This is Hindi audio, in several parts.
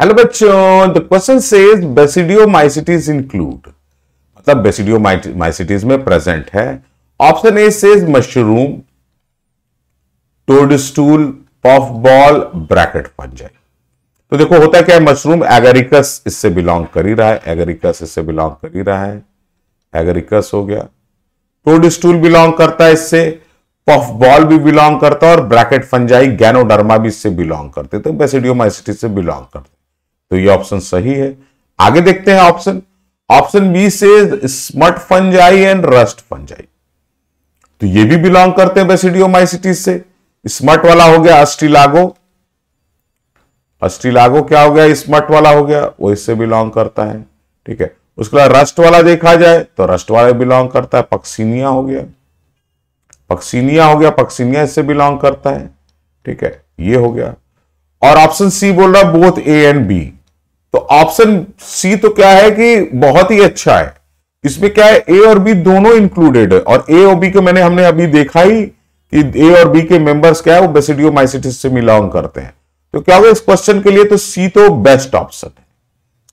हेलो बच्चों the question says basidiomycetes include मतलब बेसिडियो माइसिटीज में प्रेजेंट है option A says mushroom toadstool puff ball bracket fungi तो देखो होता क्या है मशरूम एगरिकस इससे बिलोंग कर ही रहा है एगरिकस इससे बिलोंग कर ही रहा है एगरिकस हो गया टोडस्टूल बिलोंग करता है इससे पॉफ बॉल भी बिलोंग करता है और ब्रैकेट फंजाई गैनोडर्मा भी इससे बिलोंग करते तो माइसिटीज से बिलोंग करते तो ये ऑप्शन सही है आगे देखते हैं ऑप्शन ऑप्शन बी से smut fungi and rust fungi तो ये भी बिलोंग करते हैं बेसिडियो माइसिटीज से स्मर्ट वाला हो गया अस्टिलागो अस्टिलागो क्या हो गया स्मर्ट वाला हो गया वो इससे बिलोंग करता है ठीक है उसके बाद रस्ट वाला देखा जाए तो रस्ट वाला बिलोंग करता है पक्सीनिया हो गया पक्सीनिया हो गया पक्सीनिया इससे बिलोंग करता है ठीक है ये हो गया और ऑप्शन सी बोल रहा है बोथ ए एंड बी तो ऑप्शन सी तो क्या है कि बहुत ही अच्छा है इसमें क्या है ए और बी दोनों इंक्लूडेड है और ए और बी को मैंने हमने अभी देखा ही कि ए और बी के मेंबर्स क्या है वो बेसिडियो माइसिटिस से बिलोंग करते हैं तो क्या होगा इस क्वेश्चन के लिए तो सी तो बेस्ट ऑप्शन है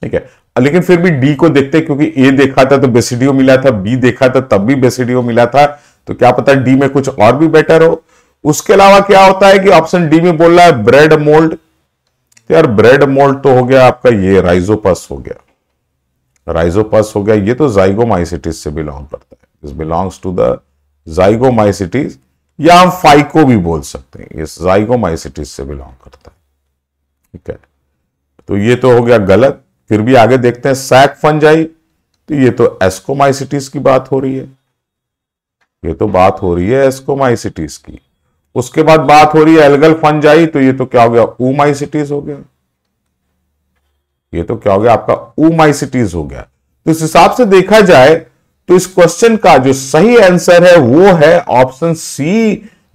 ठीक है लेकिन फिर भी डी को देखते हैं क्योंकि ए देखा था तो बेसिडियो मिला था बी देखा था तब भी बेसिडियो मिला था तो क्या पता डी में कुछ और भी बेटर हो उसके अलावा क्या होता है कि ऑप्शन डी में बोल रहा है ब्रेड मोल्ड यार ब्रेड मोल्ड तो हो गया आपका ये राइजोपस हो गया राइजोपस हो गया ये तो जाइगोमाइसिटीज से बिलोंग करता है this belongs to the zygomycetes या हम फाइको भी बोल सकते हैं ये जाइगोमाइसिटीज से बिलोंग करता है ठीक है तो ये तो हो गया गलत फिर भी आगे देखते हैं सैक फंजाई तो ये तो एस्कोमाइसिटीज की बात हो रही है ये तो बात हो रही है एस्कोमाइसिटीज की उसके बाद बात हो रही है एलगल फंजाई तो ये तो क्या हो गया सिटीज हो गया ये तो क्या हो गया आपका सिटीज हो गया तो इस हिसाब से देखा जाए तो इस क्वेश्चन का जो सही आंसर है वो है ऑप्शन सी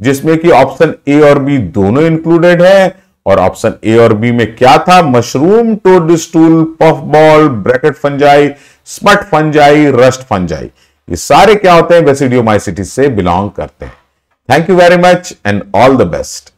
जिसमें कि ऑप्शन ए और बी दोनों इंक्लूडेड है और ऑप्शन ए और बी में क्या था mushroom toadstool puff ball bracket fungi smut fungi rust fungi ये सारे क्या होते हैं सिटीज से बिलोंग करते हैं Thank you very much and all the best.